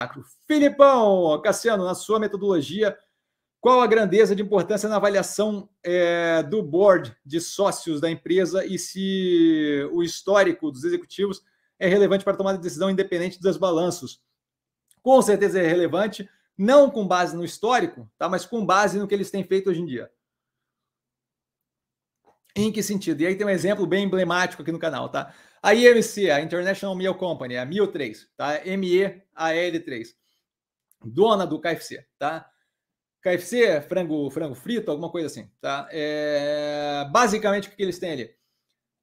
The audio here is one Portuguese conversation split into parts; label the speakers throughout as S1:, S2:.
S1: macro. Filipão, Cassiano, na sua metodologia, qual a grandeza de importância na avaliação é, do board de sócios da empresa e se o histórico dos executivos é relevante para tomar a decisão independente dos balanços? Com certeza é relevante, não com base no histórico, tá? mas com base no que eles têm feito hoje em dia. Em que sentido? E aí tem um exemplo bem emblemático aqui no canal, tá? A IMC, a International Meal Company, a MIL3, tá? M-E-A-L-3, dona do KFC, tá? KFC, é frango, frango frito, alguma coisa assim, tá? É... Basicamente, o que eles têm ali?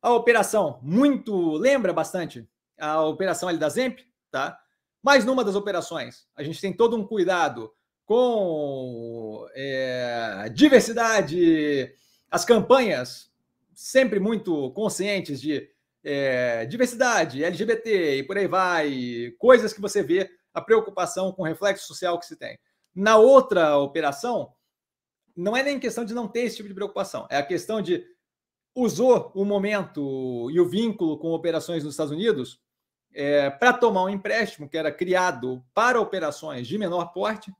S1: A operação, muito, lembra bastante a operação ali da Zemp, tá? Mas numa das operações, a gente tem todo um cuidado com é, diversidade, as campanhas sempre muito conscientes de é, diversidade, LGBT e por aí vai, coisas que você vê, a preocupação com o reflexo social que se tem. Na outra operação, não é nem questão de não ter esse tipo de preocupação, é a questão de usou o momento e o vínculo com operações nos Estados Unidos é, para tomar um empréstimo que era criado para operações de menor porte,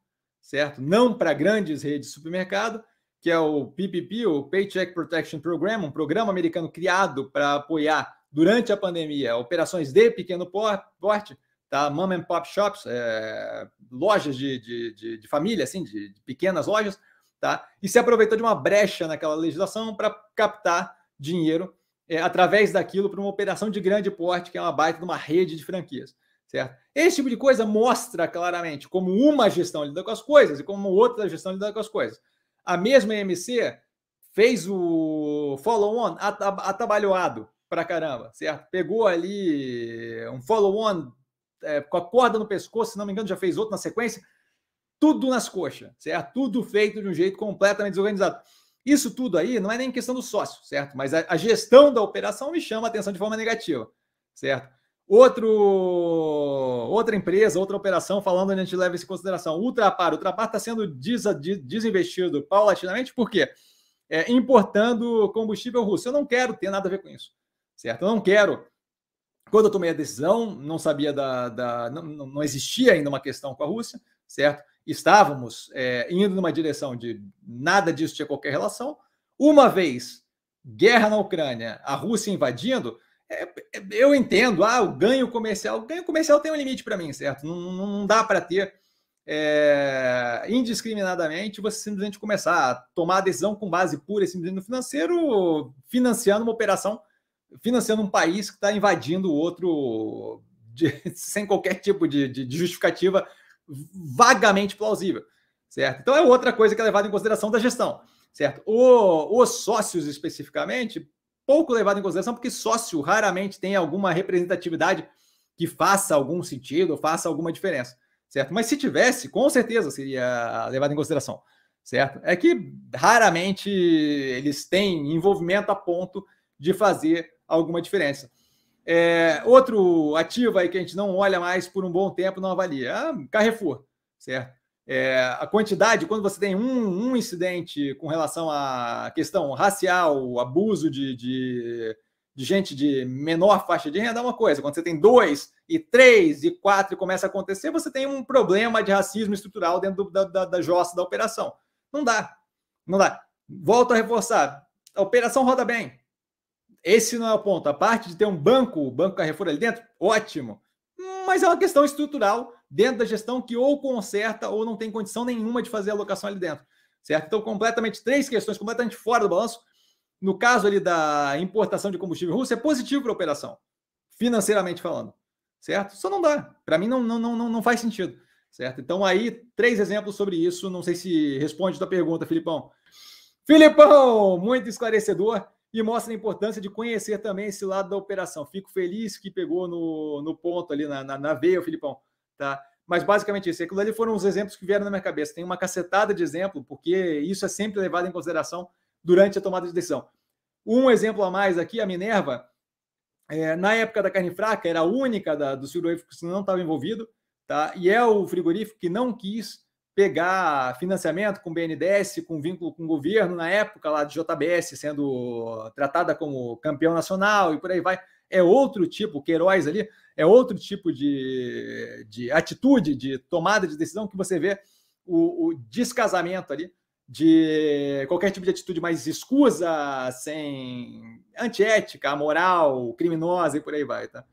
S1: certo? Não para grandes redes de supermercado, que é o PPP, o Paycheck Protection Program, um programa americano criado para apoiar durante a pandemia operações de pequeno porte, tá? Mom and pop shops, é, lojas de, de, de, de, família, assim, de, pequenas lojas, tá? E se aproveitou de uma brecha naquela legislação para captar dinheiro é, através daquilo para uma operação de grande porte, que é uma baita de uma rede de franquias. Certo? Esse tipo de coisa mostra claramente como uma gestão lida com as coisas e como outra gestão lida com as coisas. A mesma MC fez o follow-on atabalhoado pra caramba, certo? Pegou ali um follow-on é, com a corda no pescoço, se não me engano, já fez outro na sequência. Tudo nas coxas, certo? Tudo feito de um jeito completamente desorganizado. Isso tudo aí não é nem questão do sócio, certo? Mas a, a gestão da operação me chama a atenção de forma negativa, certo? Outro, outra empresa, outra operação, falando, a gente leva isso em consideração. Ultrapar. Ultrapar está sendo des, des, desinvestido paulatinamente, por quê? É, importando combustível russo. Eu não quero ter nada a ver com isso, certo? Eu não quero. Quando eu tomei a decisão, não sabia da. da não, não existia ainda uma questão com a Rússia, certo? Estávamos é, indo numa direção de nada disso tinha qualquer relação. Uma vez guerra na Ucrânia, a Rússia invadindo, é, é, eu entendo, ah, o ganho comercial, o ganho comercial tem um limite para mim, certo? Não, não dá para ter é, indiscriminadamente você simplesmente começar a tomar a decisão com base pura e simplesmente no financeiro, financiando uma operação, financiando um país que está invadindo o outro de, sem qualquer tipo de, de, de justificativa vagamente plausível, certo? Então é outra coisa que é levada em consideração da gestão, certo? O, os sócios especificamente pouco levado em consideração, porque sócio raramente tem alguma representatividade que faça algum sentido, faça alguma diferença, certo? Mas se tivesse, com certeza seria levado em consideração, certo? É que raramente eles têm envolvimento a ponto de fazer alguma diferença. É, outro ativo aí que a gente não olha mais por um bom tempo, não avalia, é Carrefour, certo? É, a quantidade, quando você tem um, um incidente com relação à questão racial, abuso de, de, de, gente de menor faixa de renda, é uma coisa. Quando você tem dois, e três, e quatro e começa a acontecer, você tem um problema de racismo estrutural dentro do, da, da, da jossa da operação. Não dá. Não dá. Volto a reforçar. A operação roda bem. Esse não é o ponto. A parte de ter um banco, o Banco Carrefour ali dentro, ótimo. Mas é uma questão estrutural dentro da gestão que ou conserta ou não tem condição nenhuma de fazer a alocação ali dentro, certo? Então, completamente três questões completamente fora do balanço. No caso ali da importação de combustível russo, é positivo para a operação, financeiramente falando, certo? Só não dá. Para mim, não, não, não, não faz sentido, certo? Então, aí, três exemplos sobre isso. Não sei se responde a tua pergunta, Filipão. Filipão, muito esclarecedor e mostra a importância de conhecer também esse lado da operação. Fico feliz que pegou no, no ponto ali, na, na, na veia, o Filipão. Tá? Mas basicamente isso. Aquilo ali foram os exemplos que vieram na minha cabeça. Tem uma cacetada de exemplo, porque isso é sempre levado em consideração durante a tomada de decisão. Um exemplo a mais aqui, a Minerva, é, na época da carne fraca, era a única da, do frigorífico que não estava envolvido, tá? e é o frigorífico que não quis pegar financiamento com BNDES, com vínculo com o governo, na época lá de JBS sendo tratada como campeão nacional e por aí vai. É outro tipo, Queiroz ali, é outro tipo de, de atitude, de tomada de decisão que você vê o, o descasamento ali de qualquer tipo de atitude mais escusa, sem antiética, moral, criminosa e por aí vai, tá?